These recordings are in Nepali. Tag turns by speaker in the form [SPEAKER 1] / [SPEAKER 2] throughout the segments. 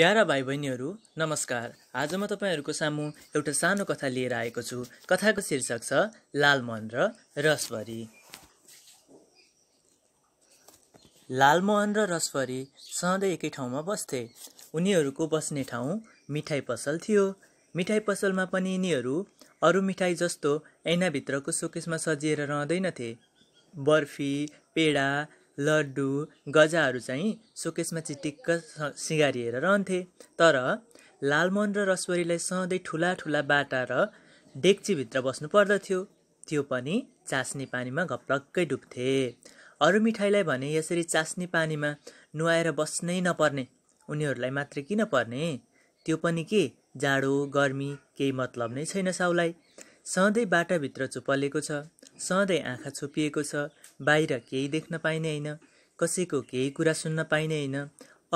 [SPEAKER 1] प्यारा भाइ बहिनीहरू नमस्कार आज म तपाईँहरूको सामु एउटा सानो कथा लिएर आएको छु कथाको शीर्षक छ लालमोहन र रसभरी लालमोहन र रसभरी सधैँ एकै ठाउँमा बस्थे उनीहरूको बस्ने ठाउँ मिठाई पसल थियो मिठाई पसलमा पनि यिनीहरू अरू मिठाई जस्तो ऐनाभित्रको सोकेसमा सजिएर रहँदैनथे बर्फी पेडा लड्डु गजाहरू चाहिँ सोकेसमा चिटिक्क सिँगारिएर रहन्थे तर लालमोहन र रसवरीलाई सधैँ ठुला ठुला बाटा र डेक्चीभित्र बस्नु पर्दथ्यो त्यो पनि चास्नी पानीमा घप्लक्कै डुब्थे अरू मिठाईलाई भने यसरी चास्नी पानीमा नुहाएर बस्नै नपर्ने उनीहरूलाई मात्रै किन पर्ने त्यो पनि के जाडो गर्मी केही मतलब नै छैन साउलाई सधैँ बाटाभित्र चुपलेको छ सधैँ आँखा छोपिएको छ बाहिर केही देख्न पाइने होइन कसैको केही कुरा सुन्न पाइने होइन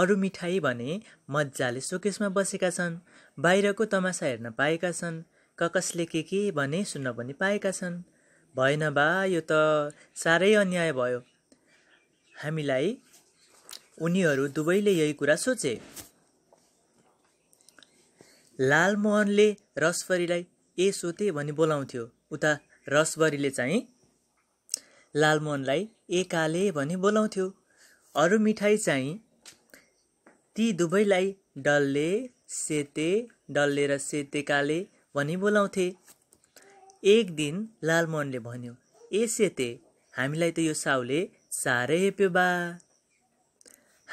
[SPEAKER 1] अरू मिठाई भने मजाले सोकेसमा बसेका छन् बाहिरको तमासा हेर्न पाएका छन् ककसले के के भने सुन्न पनि पाएका छन् भएन बा यो त साह्रै अन्याय भयो हामीलाई उनीहरू दुवैले यही कुरा सोचे लालमोहनले रसफरीलाई ए सोते भनी बोलाउँथ्यो उता रसवरीले चाहिँ लालमोहनलाई एकाले भनी बोलाउँथ्यो अरू मिठाई चाहिँ ती दुवैलाई डल्ले सेते डल्ले र सेते काले भनी बोलाउँथे एक दिन लालमोहनले भन्यो ए सेते हामीलाई त यो साउले साह्रै हेप्यो बा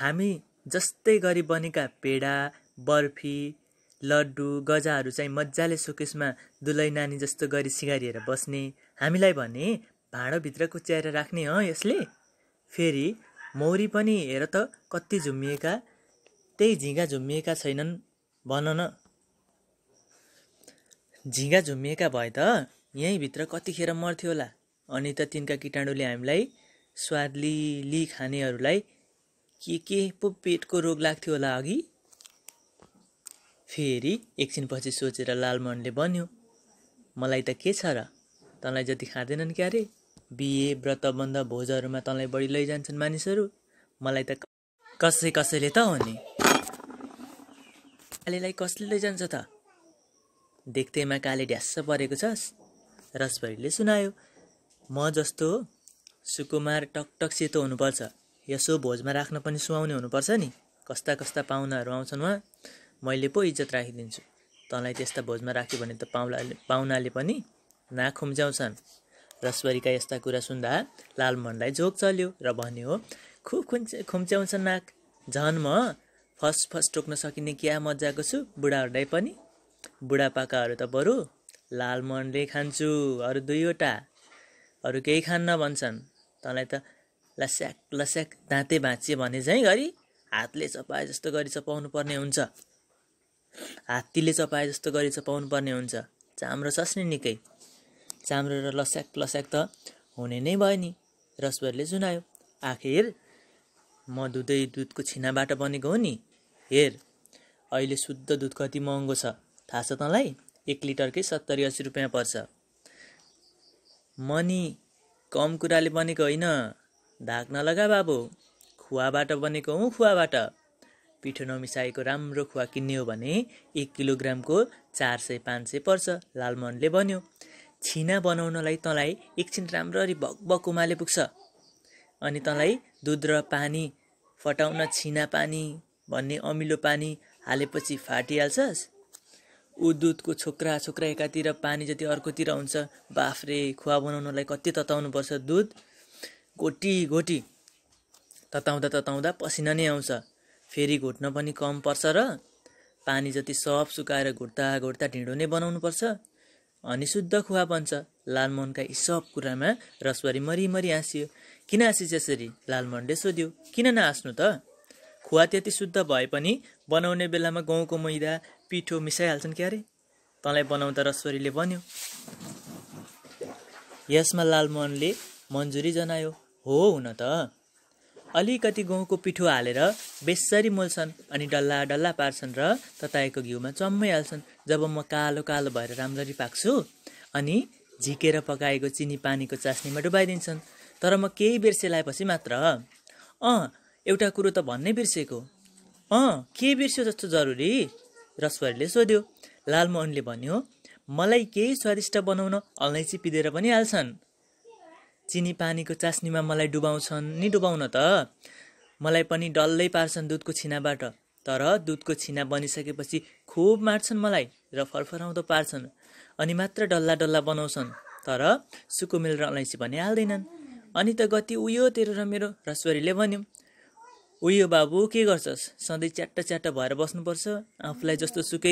[SPEAKER 1] हामी जस्तै गरी बनेका पेडा बर्फी लड्डु गजाहरू चाहिँ मजाले सोकेसमा दुलै नानी जस्तो गरी सिगारिएर बस्ने हामीलाई भने भाँडोभित्र कुच्याएर राख्ने हँ यसले फेरि मौरी पनि हेर त कति झुम्मिएका त्यही झिँगा झुम्मिएका छैनन् भन न झिँगा झुम्मिएका भए त यहीँभित्र कतिखेर मर्थ्यो होला अनि त तिनका किटाणुले हामीलाई स्वादली खानेहरूलाई के के पो पेटको रोग लाग्थ्यो होला अघि फेरि एकछिनपछि सोचेर लालमोहनले भन्यो मलाई त के छ र तँलाई जति खाँदैनन् क्या अरे बिहे व्रतबन्ध भोजहरूमा तँलाई बढी लैजान्छन् मानिसहरू मलाई त कसै कसैले त हो नि कालेलाई कसले लैजान्छ त देख्दैमा काले ढ्यास परेको छ रसभरिले सुनायो म जस्तो सुकुमार टकटक सेतो हुनुपर्छ यसो भोजमा राख्न पनि सुहाउने हुनुपर्छ नि कस्ता कस्ता पाहुनाहरू आउँछन् उहाँ मैले पो इज्जत राखिदिन्छु तँलाई त्यस्ता भोजमा राख्यो भने त पाहुलाले पाहुनाले पनि नाक खुम्च्याउँछन् रसवरीका यस्ता कुरा सुन्दा लालमोहनलाई झोक चल्यो र भन्यो हो खुब खुन्चे खुम्च्याउँछन् नाक झन् म फर्स्ट फर्स्ट टोक्न सकिने क्या मजाको छु बुढाहरूलाई पनि बुढापाकाहरू त बरु लालमोहनले खान्छु अरू दुईवटा अरू केही खान्न भन्छन् तँलाई त लस्याक लस्याक दाँते भाँचे भने झैँ घरि हातले चपाए जस्तो गरी चपाउनु पर्ने हुन्छ हात्तीले चपाए जस्तो गरी चपाउनु पर्ने हुन्छ चाम्रो नि निकै चाम्रो र लस्याक लस्याक त हुने नै भयो नि रसभरले सुनायो आखिर म दुधै दुधको छिनाबाट बनेको हो नि हेर अहिले शुद्ध दुध कति महँगो छ थाहा छ तँलाई एक लिटरकै सत्तरी असी रुपियाँ पर्छ मनी कम कुराले बनेको होइन धाक नलगा बाबु खुवाबाट बनेको हुँ खुवाबाट पिठो नमिसाएको राम्रो खुवा किन्ने हो भने एक किलोग्रामको चार सय पाँच सय पर्छ लालमोहनले भन्यो छिना बनाउनलाई तँलाई एकछिन राम्ररी भक उमाले पुग्छ अनि तँलाई दुध र पानी फटाउन छिना पानी भन्ने अमिलो पानी हालेपछि फाटिहाल्छस् ऊ दुधको छोक्रा छोक्रा एकातिर पानी जति अर्कोतिर हुन्छ बाफ्रे खुवा बनाउनलाई कति तताउनु पर्छ दुध गोटी गोटी तताउँदा तताउँदा पसिना नै आउँछ फेरि घुट्न पनि कम पर्छ र पानी जति सब सुकाएर घुट्दा घुट्दा ढिँडो नै पर्छ अनि शुद्ध खुवा बन्छ लालमोहनका यी सब कुरामा रसवारी मरिमरि हाँसियो किन हाँसिस यसरी लालमोहनले सोध्यो किन नहाँस्नु त खुवा त्यति शुद्ध भए पनि बनाउने बेलामा गहुँको मैदा पिठो मिसाइहाल्छन् क्यारे तँलाई बनाउँदा रसवरीले भन्यो यसमा लालमोहनले मन्जुरी जनायो हो हुन त अलिकति गहुँको पिठो हालेर बेसरी मोल्छन् अनि डल्ला डल्ला पार्छन् र तताएको घिउमा हाल्छन् जब म कालो कालो भएर राम्ररी पाक्छु अनि झिकेर पकाएको चिनी पानीको चास्नीमा डुबाइदिन्छन् तर म केही बेर मात्र अँ एउटा कुरो त भन्नै बिर्सेको अँ के बिर्स्यो जस्तो जरुरी रसवरीले सोध्यो लालमोहनले भन्यो मलाई केही स्वादिष्ट बनाउन अलैँची पिँधेर पनि हाल्छन् चिनी पानीको चास्नीमा मलाई डुबाउँछन् नि डुबाउन त मलाई पनि डल्लै पार्छन् दुधको छिनाबाट तर दुधको छिना बनिसकेपछि खुब मार्छन् मलाई र फरफराउँदो पार्छन् अनि मात्र डल्ला डल्ला बनाउँछन् तर सुकुमेल र अलैँची भने हाल्दैनन् अनि त गति उयो तेरो र मेरो रसवरीले भन्यो उयो बाबु के गर्छस् सधैँ च्याट्टा च्याट्टा भएर बस्नुपर्छ आफूलाई जस्तो सुकै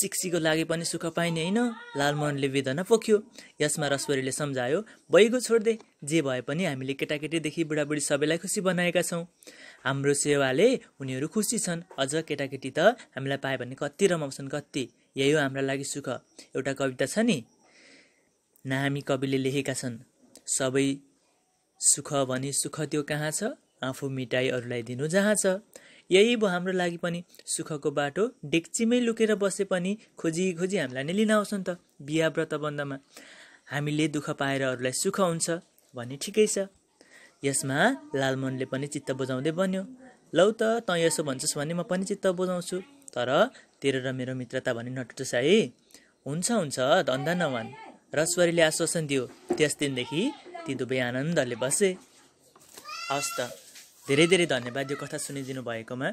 [SPEAKER 1] सिक्सीको लागि पनि सुख पाइने होइन लालमोहनले वेदना पोख्यो यसमा रसवरीले सम्झायो बैगो छोड्दे जे भए पनि हामीले केटाकेटीदेखि बुढाबुढी सबैलाई खुसी बनाएका छौँ हाम्रो सेवाले उनीहरू खुसी छन् अझ केटाकेटी त हामीलाई पायो भने कति रमाउँछन् कति यही हो हाम्रा लागि सुख एउटा कविता छ नि नामी कविले लेखेका छन् सबै सुख भने सुख त्यो कहाँ छ आफू मिटाई दिनु जहाँ छ यही भयो हाम्रो लागि पनि सुखको बाटो डेक्चीमै लुकेर बसे पनि खोजी खोजी हामीलाई नै लिन आउँछ नि त बिहा बन्दमा हामीले दुःख पाएर अरूलाई सुख हुन्छ भन्ने ठिकै छ यसमा लालमनले पनि चित्त बुझाउँदै बन्यो लौ त तँ यसो भन्छस् भने म पनि चित्त बुझाउँछु तर तेरो र मेरो मित्रता भने नटुटो साई हुन्छ हुन्छ धन्दा नवान रश्वरीले आश्वासन दियो त्यस दिनदेखि ती दुवै आनन्दले बसे हवस् त धेरै धेरै धन्यवाद यो कथा सुनिदिनु भएकोमा